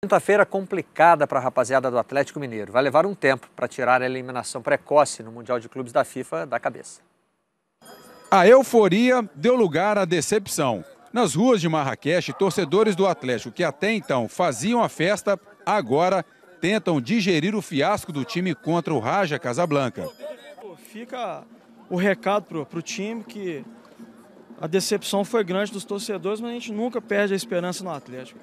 Quinta-feira complicada para a rapaziada do Atlético Mineiro. Vai levar um tempo para tirar a eliminação precoce no Mundial de Clubes da FIFA da cabeça. A euforia deu lugar à decepção. Nas ruas de Marrakech, torcedores do Atlético que até então faziam a festa, agora tentam digerir o fiasco do time contra o Raja Casablanca. Fica o recado para o time que a decepção foi grande dos torcedores, mas a gente nunca perde a esperança no Atlético.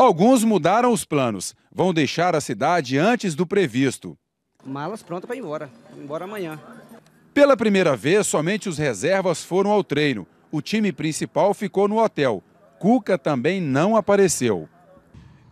Alguns mudaram os planos, vão deixar a cidade antes do previsto. Malas prontas para ir embora, embora amanhã. Pela primeira vez, somente os reservas foram ao treino. O time principal ficou no hotel. Cuca também não apareceu.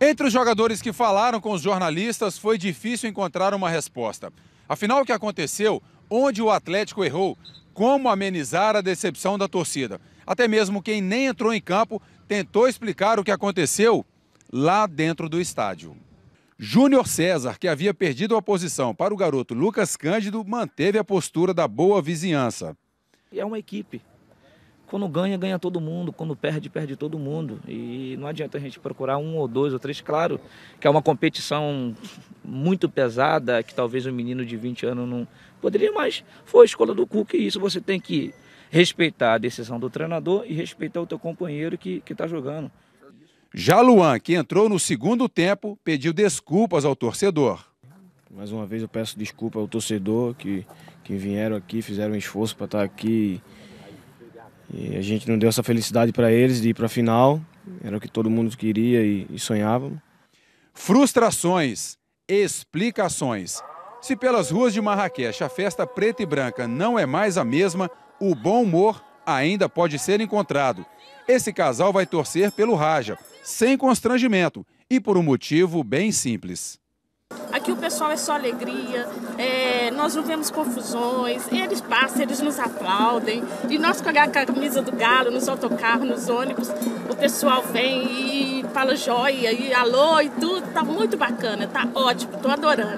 Entre os jogadores que falaram com os jornalistas, foi difícil encontrar uma resposta. Afinal, o que aconteceu? Onde o Atlético errou? Como amenizar a decepção da torcida? Até mesmo quem nem entrou em campo tentou explicar o que aconteceu lá dentro do estádio. Júnior César, que havia perdido a posição para o garoto Lucas Cândido, manteve a postura da boa vizinhança. É uma equipe. Quando ganha, ganha todo mundo. Quando perde, perde todo mundo. E não adianta a gente procurar um ou dois ou três. Claro que é uma competição muito pesada, que talvez um menino de 20 anos não poderia, mas foi a escola do Cuca e isso você tem que respeitar a decisão do treinador e respeitar o teu companheiro que está jogando. Já Luan, que entrou no segundo tempo, pediu desculpas ao torcedor. Mais uma vez eu peço desculpa ao torcedor que, que vieram aqui, fizeram um esforço para estar tá aqui. E a gente não deu essa felicidade para eles de ir para a final. Era o que todo mundo queria e, e sonhava. Frustrações, explicações. Se pelas ruas de Marrakech a festa preta e branca não é mais a mesma, o bom humor ainda pode ser encontrado. Esse casal vai torcer pelo Raja, sem constrangimento e por um motivo bem simples. Aqui o pessoal é só alegria, é, nós não vemos confusões, eles passam, eles nos aplaudem. E nós com a camisa do galo, nos autocarros, nos ônibus, o pessoal vem e fala joia, e alô e tudo, tá muito bacana, tá ótimo, tô adorando.